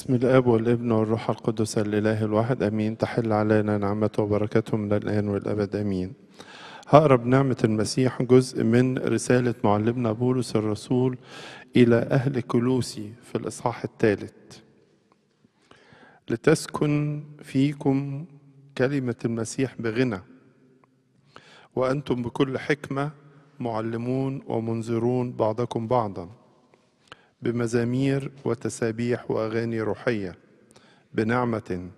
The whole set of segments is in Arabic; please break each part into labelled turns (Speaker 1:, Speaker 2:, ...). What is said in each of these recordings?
Speaker 1: باسم الاب والابن والروح القدس الاله الواحد امين تحل علينا نعمته وبركته من الان والابد امين هقرب نعمة المسيح جزء من رسالة معلمنا بولس الرسول إلى أهل كلوسي في الإصحاح الثالث لتسكن فيكم كلمة المسيح بغنى وأنتم بكل حكمة معلمون ومنذرون بعضكم بعضا بمزامير وتسابيح واغاني روحيه بنعمه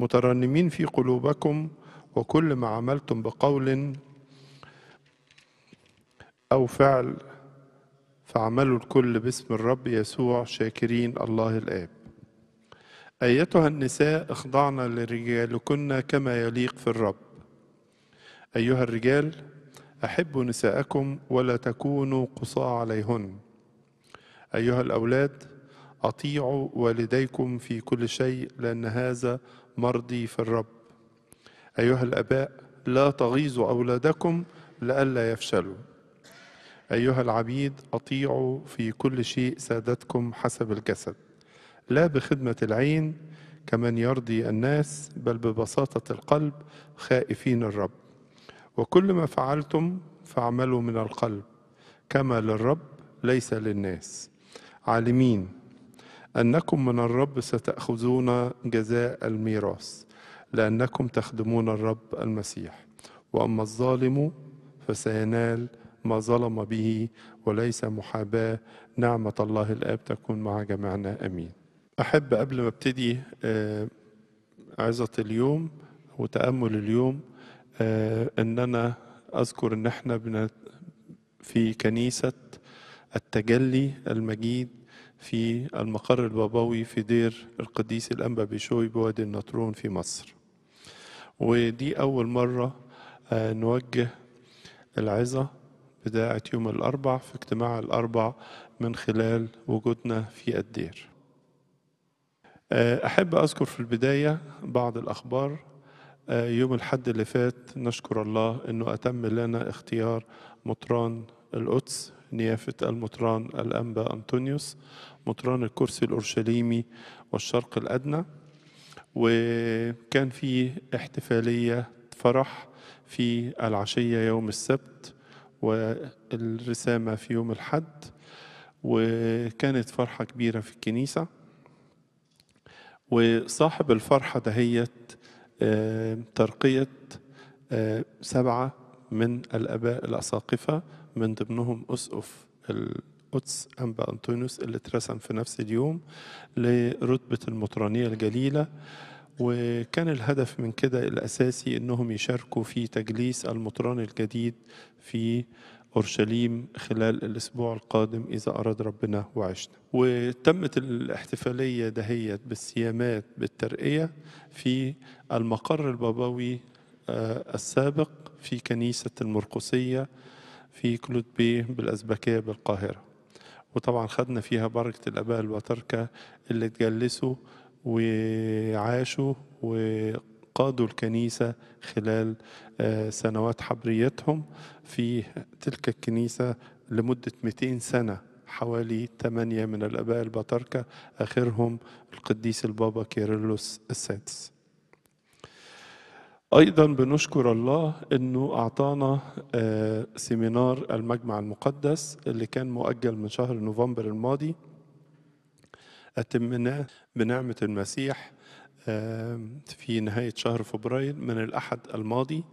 Speaker 1: مترنمين في قلوبكم وكل ما عملتم بقول او فعل فعملوا الكل باسم الرب يسوع شاكرين الله الاب ايتها النساء اخضعن لرجالكن كما يليق في الرب ايها الرجال احبوا نساءكم ولا تكونوا قصى عليهن أيها الأولاد أطيعوا والديكم في كل شيء لأن هذا مرضي في الرب أيها الآباء لا تغيظوا أولادكم لئلا يفشلوا أيها العبيد أطيعوا في كل شيء سادتكم حسب الجسد لا بخدمة العين كمن يرضي الناس بل ببساطة القلب خائفين الرب وكل ما فعلتم فاعملوا من القلب كما للرب ليس للناس عالمين أنكم من الرب ستأخذون جزاء الميراث لأنكم تخدمون الرب المسيح وأما الظالم فسينال ما ظلم به وليس محاباة نعمة الله الآب تكون مع جميعنا أمين أحب قبل ما ابتدي آه، عظة اليوم وتأمل اليوم أن آه، أنا أذكر أن احنا في كنيسة التجلي المجيد في المقر البابوي في دير القديس الأنبا بيشوي بوادي النطرون في مصر ودي أول مرة آه، نوجه العظة بداعة يوم الأربع في اجتماع الأربع من خلال وجودنا في الدير آه، أحب أذكر في البداية بعض الأخبار آه، يوم الحد اللي فات نشكر الله أنه أتم لنا اختيار مطران القدس نيافة المطران الأنبا أنطونيوس مطران الكرسي الأورشليمي والشرق الأدنى وكان في احتفالية فرح في العشية يوم السبت والرسامة في يوم الحد وكانت فرحة كبيرة في الكنيسة وصاحب الفرحة دهيت آه، ترقية آه، سبعة من الآباء الأساقفة من ضمنهم أسقف القدس أنبا أنطونيوس اللي اترسم في نفس اليوم لرتبة المطرانية الجليلة وكان الهدف من كده الأساسي أنهم يشاركوا في تجليس المطران الجديد في أورشليم خلال الأسبوع القادم إذا أراد ربنا وعشنا وتمت الاحتفالية دهيت بالسيامات بالترقية في المقر البابوي آه، السابق في كنيسة المرقسية في كلود بي بالأزبكية بالقاهرة وطبعا خدنا فيها بركة الآباء البطركة اللي تجلسوا وعاشوا وقادوا الكنيسة خلال آه، سنوات حبريتهم في تلك الكنيسة لمدة 200 سنة حوالي ثمانية من الآباء البطاركة آخرهم القديس البابا كيرلس السادس ايضا بنشكر الله انه اعطانا آه، سيمينار المجمع المقدس اللي كان مؤجل من شهر نوفمبر الماضي اتمناه بنعمه المسيح آه، في نهايه شهر فبراير من الاحد الماضي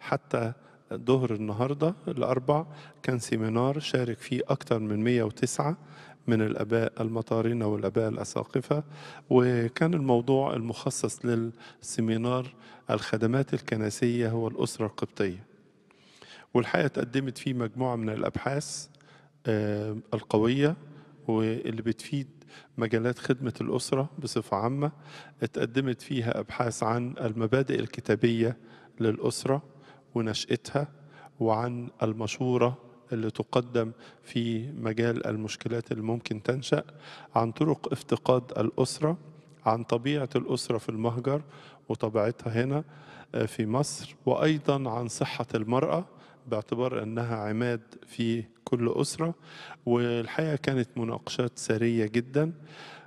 Speaker 1: حتى ظهر النهارده الاربع كان سيمينار شارك فيه أكثر من 109 من الآباء المطارين والآباء الأساقفة وكان الموضوع المخصص للسيمينار الخدمات الكنسية هو الاسره القبطية والحقيقة تقدمت فيه مجموعة من الأبحاث آه، القوية واللي بتفيد مجالات خدمة الأسرة بصفة عامة اتقدمت فيها أبحاث عن المبادئ الكتابية للأسرة ونشأتها وعن المشورة اللي تقدم في مجال المشكلات اللي ممكن تنشأ عن طرق افتقاد الأسرة عن طبيعة الأسرة في المهجر وطبيعتها هنا آه، في مصر وأيضا عن صحة المرأة باعتبار أنها عماد في كل أسرة والحقيقة كانت مناقشات سرية جدا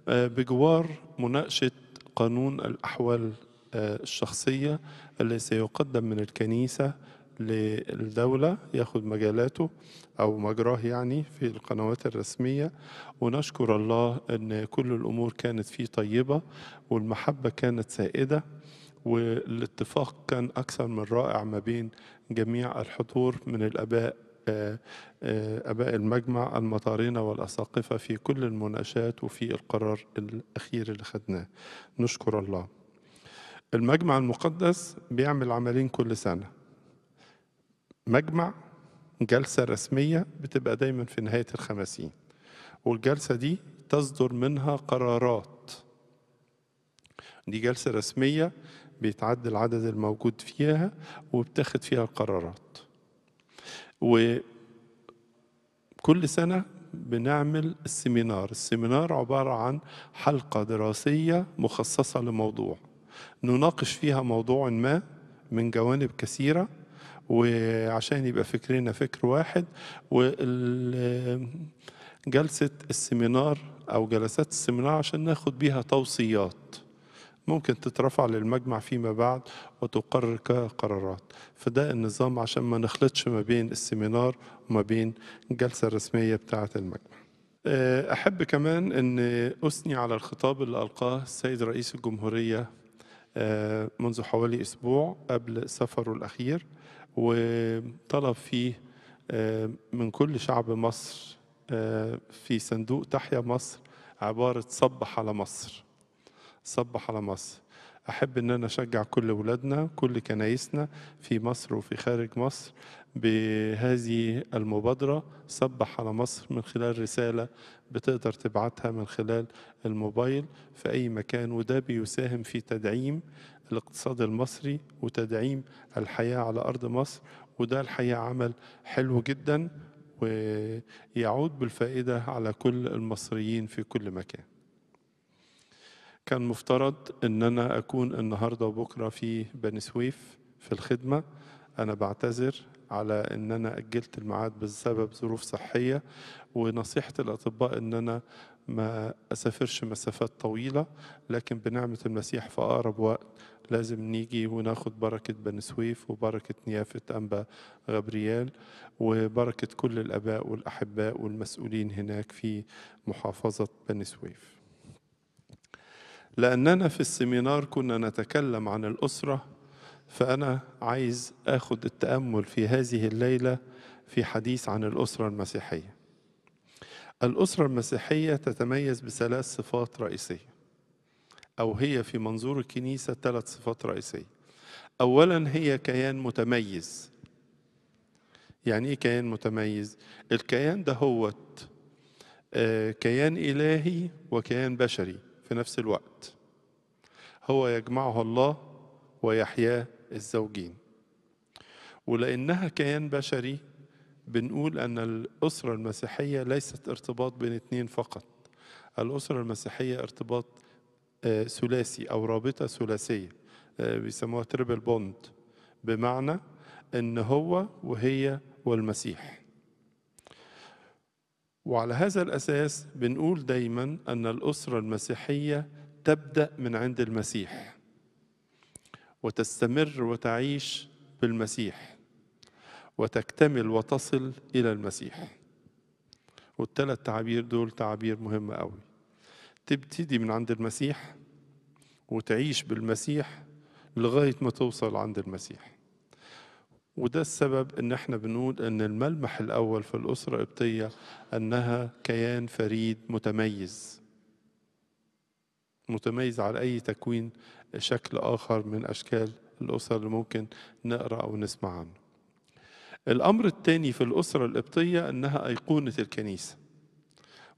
Speaker 1: آه، بجوار مناقشة قانون الأحوال آه، الشخصية اللي سيقدم من الكنيسة للدولة ياخد مجالاته أو مجراه يعني في القنوات الرسمية ونشكر الله أن كل الأمور كانت فيه طيبة والمحبة كانت سائدة والاتفاق كان أكثر من رائع ما بين جميع الحضور من الآباء آه، أباء المجمع المطارين والأساقفة في كل المناقشات وفي القرار الأخير اللي خدناه نشكر الله المجمع المقدس بيعمل عملين كل سنة مجمع جلسة رسمية بتبقى دايما في نهاية الخمسين والجلسة دي تصدر منها قرارات دي جلسة رسمية بيتعد العدد الموجود فيها وبتاخد فيها القرارات وكل سنة بنعمل السيمينار السيمينار عبارة عن حلقة دراسية مخصصة لموضوع نناقش فيها موضوع ما من جوانب كثيرة وعشان يبقى فكرنا فكر واحد وجلسة السيمينار أو جلسات السيمينار عشان ناخد بيها توصيات ممكن تترفع للمجمع فيما بعد وتقرر كقرارات فده النظام عشان ما نخلطش ما بين السيمينار وما بين الجلسة الرسمية بتاعة المجمع آه، أحب كمان أن أثني على الخطاب اللي ألقاه السيد رئيس الجمهورية آه، منذ حوالي أسبوع قبل سفره الأخير وطلب فيه آه، من كل شعب مصر آه، في صندوق تحيا مصر عبارة صبح على مصر صبح على مصر أحب إن أنا أشجع كل ولادنا كل كنايسنا في مصر وفي خارج مصر بهذه المبادرة صبح على مصر من خلال رسالة بتقدر تبعتها من خلال الموبايل في أي مكان وده بيساهم في تدعيم الاقتصاد المصري وتدعيم الحياة على أرض مصر وده الحقيقة عمل حلو جدا ويعود بالفائدة على كل المصريين في كل مكان كان مفترض أن أنا أكون النهاردة وبكرة في بني سويف في الخدمة أنا بعتذر على أن أنا أجلت الميعاد بسبب ظروف صحية ونصيحة الأطباء أن أنا ما أسافرش مسافات طويلة لكن بنعمة المسيح في أقرب وقت لازم نيجي وناخد بركة بني سويف وبركة نيافة أنبا غبريال وبركة كل الآباء والأحباء والمسؤولين هناك في محافظة بني سويف لأننا في السمينار كنا نتكلم عن الأسرة فأنا عايز أخد التأمل في هذه الليلة في حديث عن الأسرة المسيحية الأسرة المسيحية تتميز بثلاث صفات رئيسية أو هي في منظور الكنيسة ثلاث صفات رئيسية أولا هي كيان متميز يعني إيه كيان متميز؟ الكيان ده هوت آه، كيان إلهي وكيان بشري في نفس الوقت هو يجمعها الله ويحياه الزوجين ولأنها كيان بشري بنقول أن الأسرة المسيحية ليست ارتباط بين اثنين فقط الأسرة المسيحية ارتباط آه، ثلاثي او رابطه ثلاثيه آه، بيسموها تربل بوند بمعنى ان هو وهي والمسيح وعلى هذا الاساس بنقول دايما ان الاسره المسيحيه تبدا من عند المسيح وتستمر وتعيش بالمسيح وتكتمل وتصل الى المسيح والثلاث تعابير دول تعابير مهمه قوي تبتدي من عند المسيح وتعيش بالمسيح لغاية ما توصل عند المسيح وده السبب ان احنا بنقول ان الملمح الاول في الاسره القبطيه انها كيان فريد متميز متميز على اي تكوين شكل اخر من اشكال الاسر اللي ممكن نقرا او نسمع عنه الامر الثاني في الاسره القبطيه انها ايقونه الكنيسه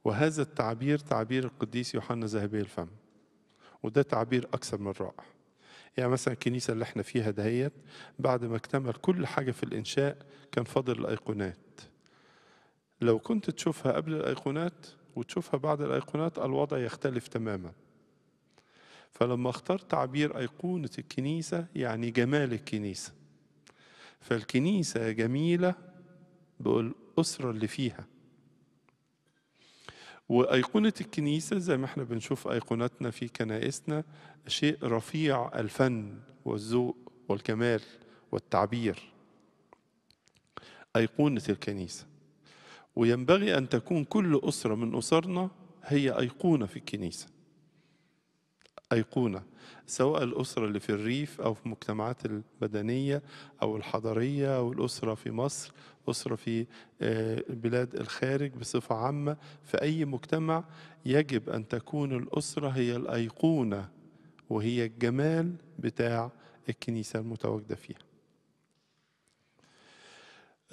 Speaker 1: وهذا التعبير تعبير القديس يوحنا ذهبي الفم وده تعبير أكثر من رائع يعني مثلا الكنيسة اللي احنا فيها دهيت بعد ما اكتمل كل حاجة في الإنشاء كان فاضل الأيقونات لو كنت تشوفها قبل الأيقونات وتشوفها بعد الأيقونات الوضع يختلف تماما فلما اختار تعبير أيقونة الكنيسة يعني جمال الكنيسة فالكنيسة جميلة بالأسرة اللي فيها وأيقونة الكنيسة زي ما احنا بنشوف أيقوناتنا في كنائسنا شيء رفيع الفن والذوق والكمال والتعبير أيقونة الكنيسة وينبغي أن تكون كل أسرة من أسرنا هي أيقونة في الكنيسة أيقونة سواء الأسرة اللي في الريف أو في المجتمعات المدنية أو الحضرية أو الأسرة في مصر أسرة في آه، بلاد الخارج بصفة عامة في أي مجتمع يجب أن تكون الأسرة هي الأيقونة وهي الجمال بتاع الكنيسة المتواجدة فيها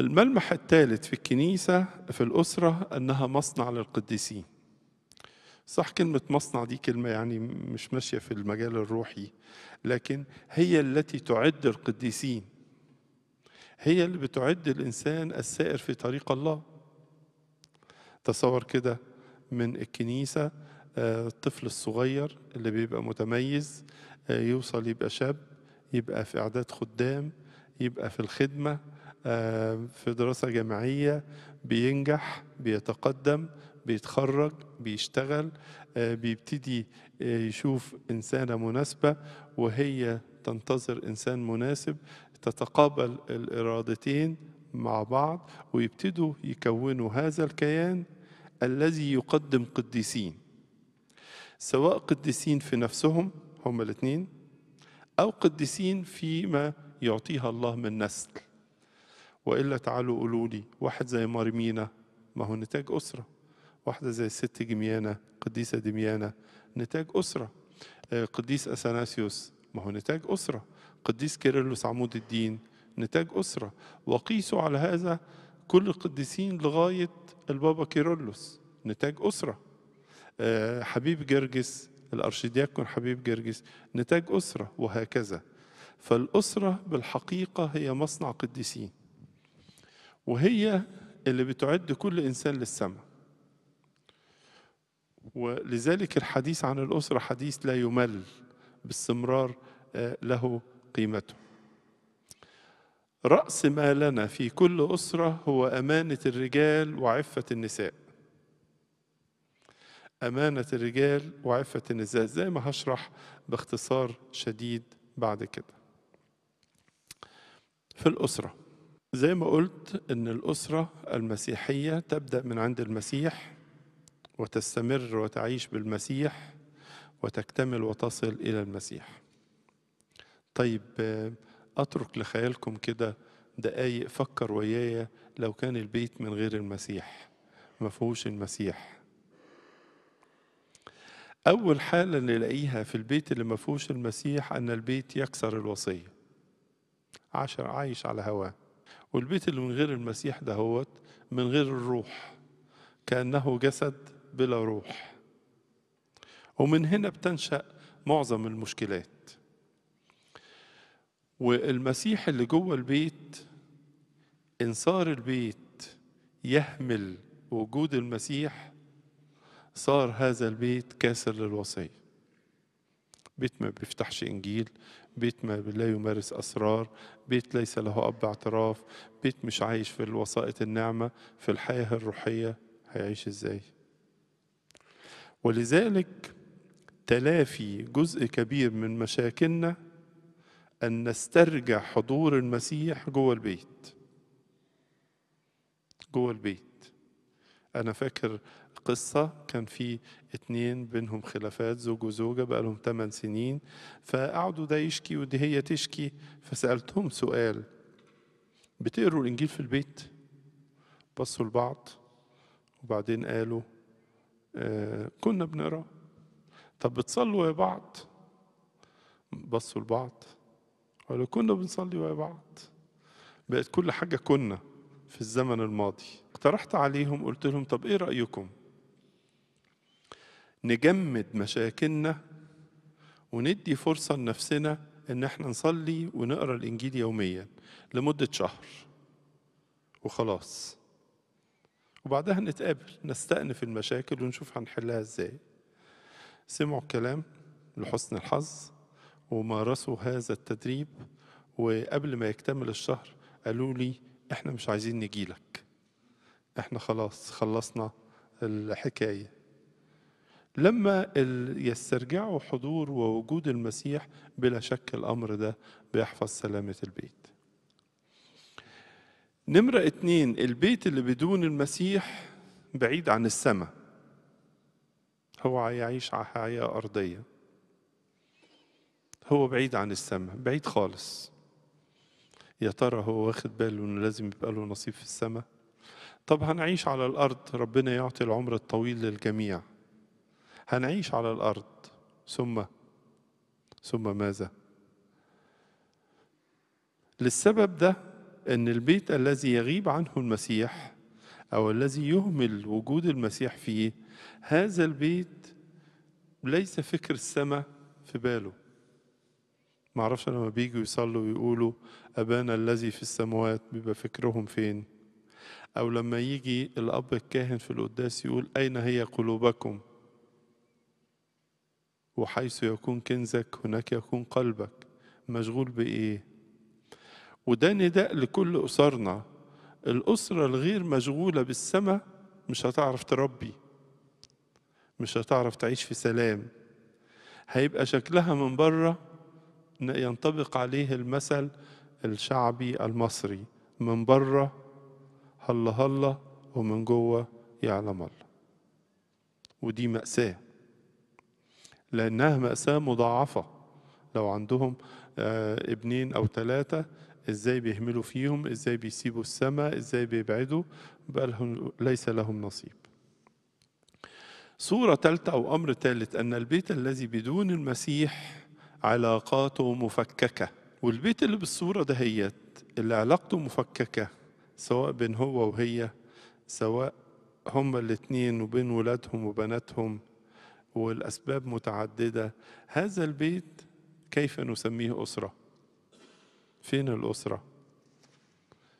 Speaker 1: الملمح الثالث في الكنيسة في الأسرة أنها مصنع للقديسين صح كلمة مصنع دي كلمة يعني مش ماشية في المجال الروحي لكن هي التي تعد القديسين هي اللي بتعد الإنسان السائر في طريق الله تصور كده من الكنيسة آه، الطفل الصغير اللي بيبقى متميز آه، يوصل يبقى شاب يبقى في إعداد خدام يبقى في الخدمة آه، في دراسة جامعية بينجح بيتقدم بيتخرج بيشتغل آه، بيبتدي آه، يشوف إنسانة مناسبة وهي تنتظر إنسان مناسب تتقابل الإرادتين مع بعض ويبتدوا يكونوا هذا الكيان الذي يقدم قديسين سواء قديسين في نفسهم هما الاثنين أو قديسين فيما يعطيها الله من نسل وإلا تعالوا قولوا لي واحد زي مارمينا ما هو نتاج أسرة واحدة زي الست جميانة قديسة دميانة نتاج أسرة آه، قديس أثناسيوس ما هو نتاج أسرة قديس كيرلس عمود الدين نتاج أسرة وقيسوا على هذا كل القديسين لغاية البابا كيرلس نتاج أسرة آه، حبيب جرجس الأرشيدياكون حبيب جرجس نتاج أسرة وهكذا فالأسرة بالحقيقة هي مصنع قديسين وهي اللي بتعد كل إنسان للسماء ولذلك الحديث عن الأسرة حديث لا يمل باستمرار آه، له قيمته رأس مالنا في كل أسرة هو أمانة الرجال وعفة النساء أمانة الرجال وعفة النساء زي ما هشرح باختصار شديد بعد كده في الأسرة زي ما قلت أن الأسرة المسيحية تبدأ من عند المسيح وتستمر وتعيش بالمسيح وتكتمل وتصل إلى المسيح طيب أترك لخيالكم كده دقايق فكر ويايا لو كان البيت من غير المسيح ما فيهوش المسيح أول حالة نلاقيها في البيت اللي ما فيهوش المسيح أن البيت يكسر الوصية عشر عايش على هواه والبيت اللي من غير المسيح دهوت من غير الروح كأنه جسد بلا روح ومن هنا بتنشأ معظم المشكلات والمسيح اللي جوه البيت ان صار البيت يهمل وجود المسيح صار هذا البيت كاسر للوصيه بيت ما بيفتحش انجيل بيت ما لا يمارس اسرار بيت ليس له اب اعتراف بيت مش عايش في الوسائط النعمه في الحياه الروحيه هيعيش ازاي ولذلك تلافي جزء كبير من مشاكلنا أن نسترجع حضور المسيح جوه البيت جوه البيت أنا فاكر قصة كان في اتنين بينهم خلافات زوج وزوجة بقى لهم 8 سنين فقعدوا ده يشكي ودي هي تشكي فسألتهم سؤال بتقروا الإنجيل في البيت بصوا لبعض وبعدين قالوا آه، كنا بنقرا طب بتصلوا يا بعض بصوا لبعض قالوا كنا بنصلي ويا بعض بقت كل حاجة كنا في الزمن الماضي اقترحت عليهم قلت لهم طب ايه رأيكم نجمد مشاكلنا وندي فرصة لنفسنا ان احنا نصلي ونقرا الانجيل يوميا لمدة شهر وخلاص وبعدها نتقابل نستأنف المشاكل ونشوف هنحلها ازاي سمعوا الكلام لحسن الحظ ومارسوا هذا التدريب وقبل ما يكتمل الشهر قالوا لي احنا مش عايزين نجيلك احنا خلاص خلصنا الحكاية لما يسترجعوا حضور ووجود المسيح بلا شك الأمر ده بيحفظ سلامة البيت نمرة اتنين البيت اللي بدون المسيح بعيد عن السماء هو يعيش على حياة أرضية هو بعيد عن السماء بعيد خالص يا ترى هو واخد باله انه لازم يبقى له نصيب في السماء طب هنعيش على الارض ربنا يعطي العمر الطويل للجميع هنعيش على الارض ثم ثم ماذا للسبب ده أن البيت الذي يغيب عنه المسيح أو الذي يهمل وجود المسيح فيه هذا البيت ليس فكر السماء في باله معرفش لما بيجوا يصلوا ويقولوا أبانا الذي في السماوات بيبقى فكرهم فين أو لما يجي الأب الكاهن في القداس يقول أين هي قلوبكم وحيث يكون كنزك هناك يكون قلبك مشغول بإيه وده نداء لكل أسرنا الأسرة الغير مشغولة بالسماء مش هتعرف تربي مش هتعرف تعيش في سلام هيبقى شكلها من بره ينطبق عليه المثل الشعبي المصري من بره هلا هلا ومن جوه يعلم الله ودي مأساة لأنها مأساة مضاعفة لو عندهم آه، ابنين أو ثلاثة ازاي بيهملوا فيهم ازاي بيسيبوا السماء ازاي بيبعدوا بل ليس لهم نصيب صورة ثالثة أو أمر ثالث أن البيت الذي بدون المسيح علاقاته مفككة والبيت اللي بالصورة دهيت اللي علاقته مفككة سواء بين هو وهي سواء هما الاتنين وبين ولادهم وبناتهم والأسباب متعددة هذا البيت كيف نسميه أسرة فين الأسرة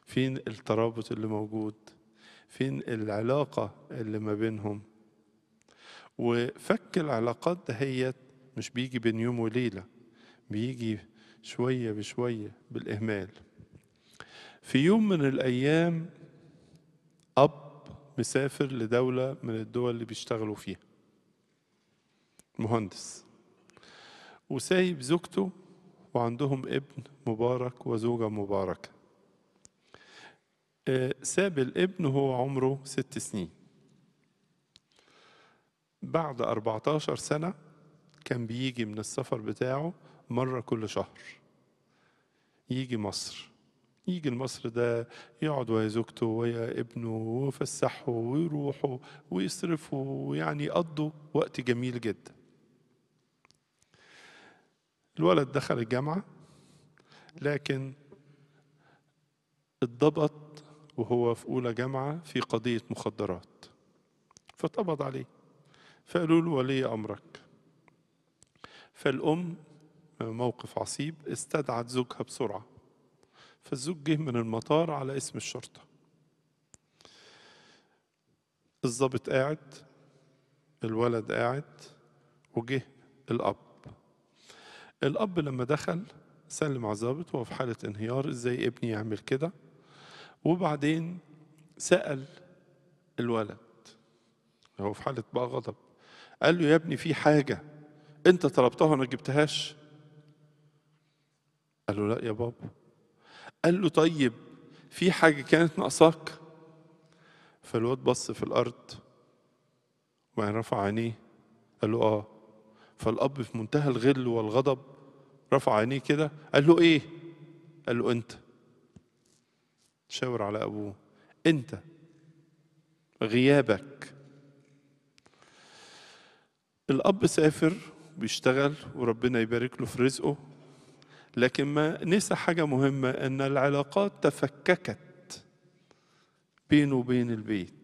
Speaker 1: فين الترابط اللي موجود فين العلاقة اللي ما بينهم وفك العلاقات دهيت مش بيجي بين يوم وليلة بيجي شوية بشوية بالإهمال في يوم من الأيام أب مسافر لدولة من الدول اللي بيشتغلوا فيها مهندس وسايب زوجته وعندهم ابن مبارك وزوجة مباركة آه، ساب الابن هو عمره ست سنين بعد 14 سنة كان بيجي من السفر بتاعه مرة كل شهر يجي مصر يجي لمصر ده يقعد ويا زوجته ويا ابنه ويفسحه ويروحوا ويصرفوا ويعني يقضوا وقت جميل جدا الولد دخل الجامعة لكن اتضبط وهو في أولى جامعة في قضية مخدرات فاتقبض عليه فقالوا له ولي أمرك فالأم موقف عصيب استدعت زوجها بسرعة فالزوج جه من المطار على اسم الشرطة الضابط قاعد الولد قاعد وجه الأب الأب لما دخل سلم على الظابط وهو في حالة انهيار ازاي ابني يعمل كده وبعدين سأل الولد هو في حالة بقى غضب قال له يا ابني في حاجة أنت طلبتها وأنا جبتهاش قال له لا يا بابا قال له طيب في حاجة كانت ناقصاك فالواد بص في الأرض وبعدين رفع عينيه قال له آه فالاب في منتهى الغل والغضب رفع عينيه كده قال له ايه قال له انت شاور على ابوه انت غيابك الاب سافر بيشتغل وربنا يبارك له في رزقه لكن ما نسى حاجة مهمة أن العلاقات تفككت بينه وبين البيت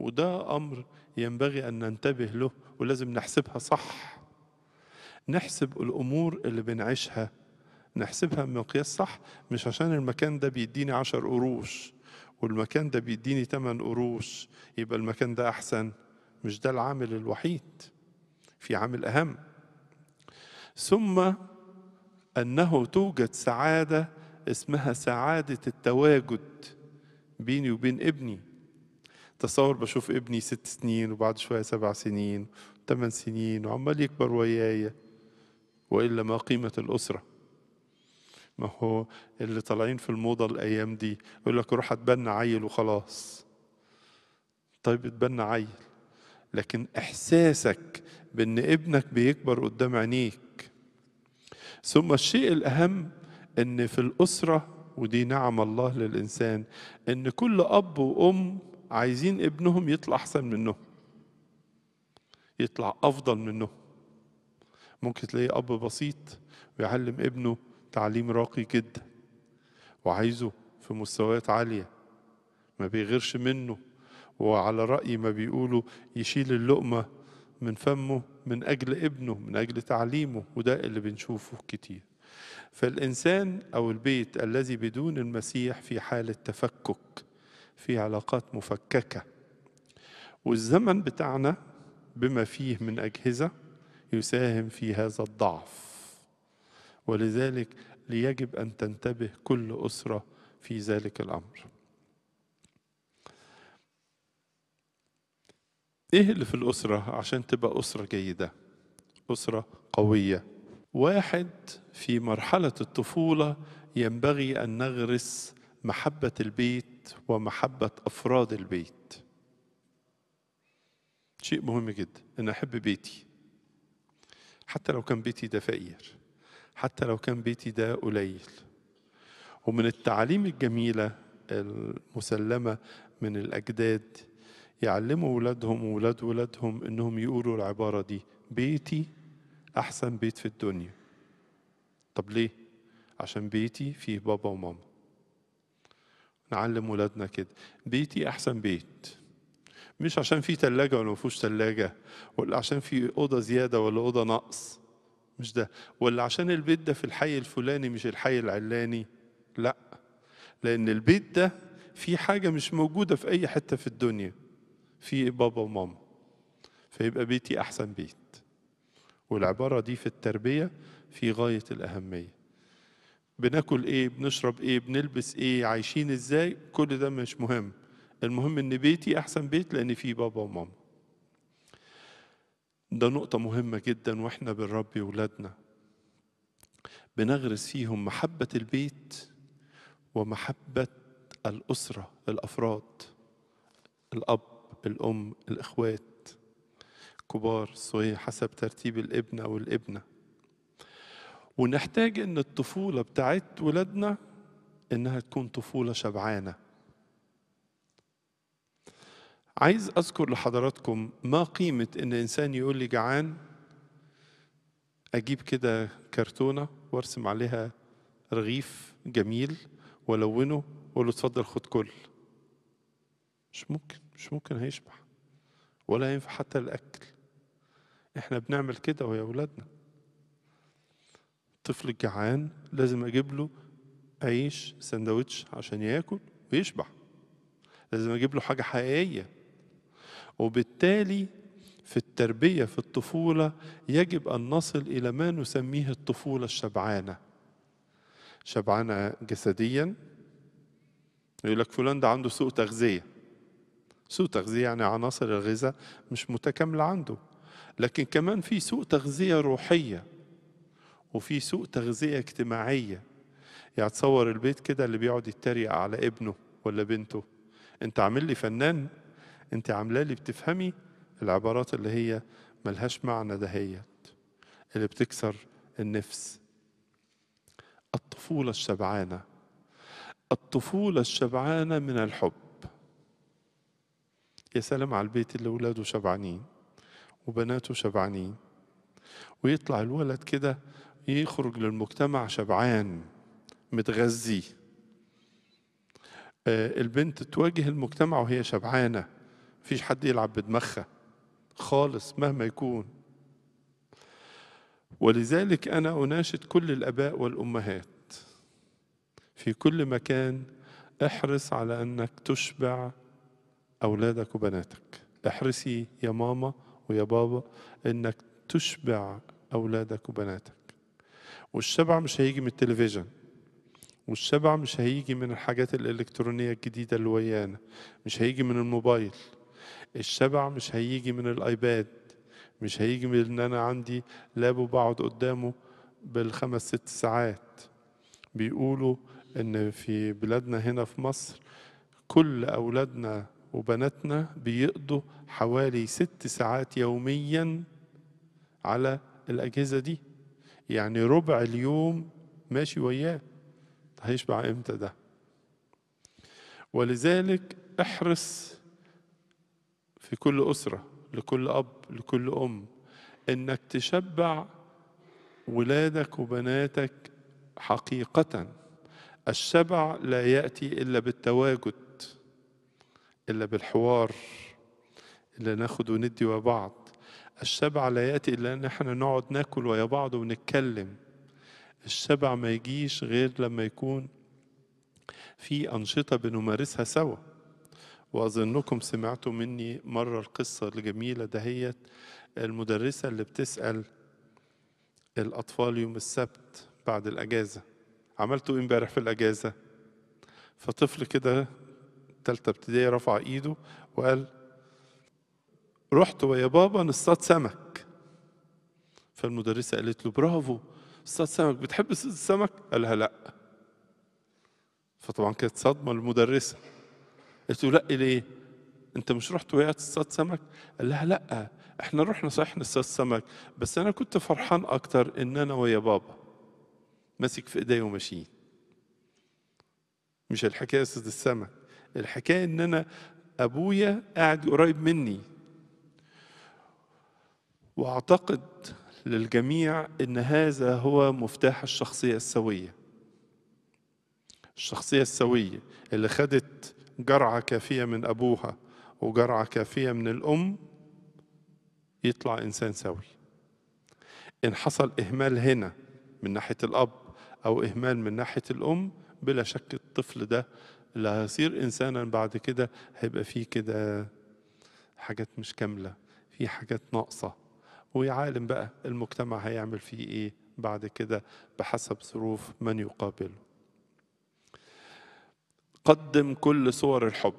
Speaker 1: وده أمر ينبغي أن ننتبه له ولازم نحسبها صح نحسب الأمور اللي بنعيشها نحسبها بمقياس صح مش عشان المكان ده بيديني عشر قروش والمكان ده بيديني ثمان قروش يبقى المكان ده أحسن مش ده العامل الوحيد في عامل أهم ثم أنه توجد سعادة اسمها سعادة التواجد بيني وبين ابني تصور بشوف ابني ست سنين وبعد شوية سبع سنين ثمان سنين وعمال يكبر وياي وإلا ما قيمة الأسرة ما هو اللي طالعين في الموضة الأيام دي يقول لك روح اتبنى عيل وخلاص طيب اتبنى عيل لكن إحساسك بأن ابنك بيكبر قدام عينيك ثم الشيء الأهم أن في الأسرة ودي نعم الله للإنسان أن كل أب وأم عايزين ابنهم يطلع أحسن منهم يطلع أفضل منهم ممكن تلاقي أب بسيط بيعلم ابنه تعليم راقي جدا وعايزه في مستويات عالية ما بيغيرش منه وعلى رأي ما بيقولوا يشيل اللقمة من فمه من أجل ابنه من أجل تعليمه وده اللي بنشوفه كتير فالإنسان أو البيت الذي بدون المسيح في حالة تفكك في علاقات مفككة والزمن بتاعنا بما فيه من أجهزة يساهم في هذا الضعف ولذلك ليجب أن تنتبه كل أسرة في ذلك الأمر إيه اللي في الأسرة عشان تبقى أسرة جيدة أسرة قوية واحد في مرحلة الطفولة ينبغي أن نغرس محبة البيت ومحبة أفراد البيت شيء مهم جدا أن أحب بيتي حتى لو كان بيتي ده فقير حتى لو كان بيتي ده قليل ومن التعاليم الجميلة المسلمة من الأجداد يعلموا ولادهم وولاد ولادهم إنهم يقولوا العبارة دي بيتي أحسن بيت في الدنيا طب ليه؟ عشان بيتي فيه بابا وماما نعلم ولادنا كده بيتي أحسن بيت مش عشان في تلاجة ولا ما فيهوش تلاجة ولا عشان في أوضة زيادة ولا أوضة نقص مش ده ولا عشان البيت ده في الحي الفلاني مش الحي العلاني لا لأن البيت ده في حاجة مش موجودة في أي حتة في الدنيا في بابا وماما فيبقى بيتي أحسن بيت والعبارة دي في التربية في غاية الأهمية بناكل ايه بنشرب ايه بنلبس ايه عايشين ازاي كل ده مش مهم المهم ان بيتي احسن بيت لان فيه بابا وماما ده نقطة مهمة جدا واحنا بنربي اولادنا بنغرس فيهم محبة البيت ومحبة الأسرة الأفراد الأب الأم الإخوات كبار صغير حسب ترتيب الابن أو الابنة ونحتاج ان الطفولة بتاعت ولادنا انها تكون طفولة شبعانة عايز اذكر لحضراتكم ما قيمة ان انسان يقول لي جعان اجيب كده كرتونة وارسم عليها رغيف جميل والونه واقول له اتفضل خد كل مش ممكن مش ممكن هيشبع ولا ينفع حتى الاكل احنا بنعمل كده ويا اولادنا طفل الجعان لازم اجيب له عيش سندوتش عشان ياكل ويشبع لازم اجيب له حاجه حقيقيه وبالتالي في التربيه في الطفوله يجب ان نصل الى ما نسميه الطفوله الشبعانه شبعانه جسديا يقول لك فلان ده عنده سوء تغذيه سوء تغذيه يعني عناصر الغذاء مش متكامله عنده لكن كمان في سوء تغذيه روحيه وفي سوء تغذية اجتماعية يعني تصور البيت كده اللي بيقعد يتريق على ابنه ولا بنته انت عامل لي فنان انت عامله لي بتفهمي العبارات اللي هي ملهاش معنى دهيت اللي بتكسر النفس الطفولة الشبعانة الطفولة الشبعانة من الحب يا سلام على البيت اللي ولاده شبعانين وبناته شبعانين ويطلع الولد كده يخرج للمجتمع شبعان متغذي آه، البنت تواجه المجتمع وهي شبعانة فيش حد يلعب بدمخة خالص مهما يكون ولذلك أنا أناشد كل الآباء والأمهات في كل مكان احرص على أنك تشبع أولادك وبناتك احرصي يا ماما ويا بابا أنك تشبع أولادك وبناتك والشبع مش هيجي من التلفزيون والشبع مش هيجي من الحاجات الإلكترونية الجديدة اللي ويانا مش هيجي من الموبايل الشبع مش هيجي من الآيباد مش هيجي من إن أنا عندي لاب وبقعد قدامه بالخمس ست ساعات بيقولوا إن في بلادنا هنا في مصر كل أولادنا وبناتنا بيقضوا حوالي ست ساعات يوميا على الأجهزة دي يعني ربع اليوم ماشي وياه هيشبع امتى ده ولذلك احرص في كل أسرة لكل أب لكل أم إنك تشبع ولادك وبناتك حقيقة الشبع لا يأتي إلا بالتواجد إلا بالحوار اللي ناخد وندي وبعض الشبع لا يأتي إلا أن احنا نقعد ناكل ويا بعض ونتكلم الشبع ما يجيش غير لما يكون في أنشطة بنمارسها سوا وأظنكم سمعتوا مني مرة القصة الجميلة دهيت المدرسة اللي بتسأل الأطفال يوم السبت بعد الأجازة عملتوا إيه امبارح في الأجازة؟ فطفل كده تالتة ابتدائي رفع إيده وقال رحت ويا بابا نصطاد سمك فالمدرسة قالت له برافو اصطاد سمك بتحب السمك؟ قال لها لأ فطبعا كانت صدمة المدرسة قالت له لأ إيه ليه؟ أنت مش رحت وقعت تصطاد سمك؟ قال لها لأ احنا رحنا صحيح نصطاد سمك بس أنا كنت فرحان أكتر إن أنا ويا بابا ماسك في إيديا وماشيين مش الحكاية أستاذ السمك الحكاية إن أنا أبويا قاعد قريب مني واعتقد للجميع ان هذا هو مفتاح الشخصيه السويه الشخصيه السويه اللي خدت جرعه كافيه من ابوها وجرعه كافيه من الام يطلع انسان سوي ان حصل اهمال هنا من ناحيه الاب او اهمال من ناحيه الام بلا شك الطفل ده اللي هيصير انسانا بعد كده هيبقى فيه كده حاجات مش كامله في حاجات ناقصه ويعالم بقى المجتمع هيعمل فيه ايه بعد كده بحسب ظروف من يقابله قدم كل صور الحب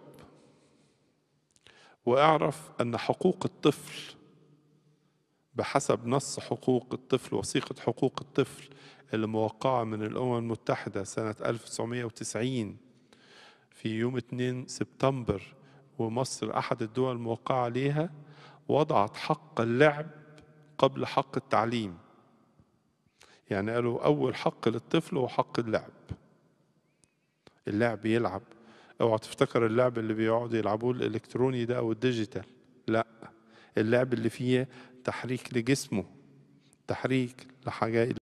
Speaker 1: واعرف ان حقوق الطفل بحسب نص حقوق الطفل وثيقة حقوق الطفل الموقعه من الأمم المتحدة سنة 1990 في يوم 2 سبتمبر ومصر أحد الدول الموقعة عليها وضعت حق اللعب قبل حق التعليم يعني قالوا أول حق للطفل هو حق اللعب اللعب يلعب اوعى تفتكر اللعب اللي بيقعدوا يلعبوه الالكتروني ده او الديجيتال لا اللعب اللي فيه تحريك لجسمه تحريك لحاجه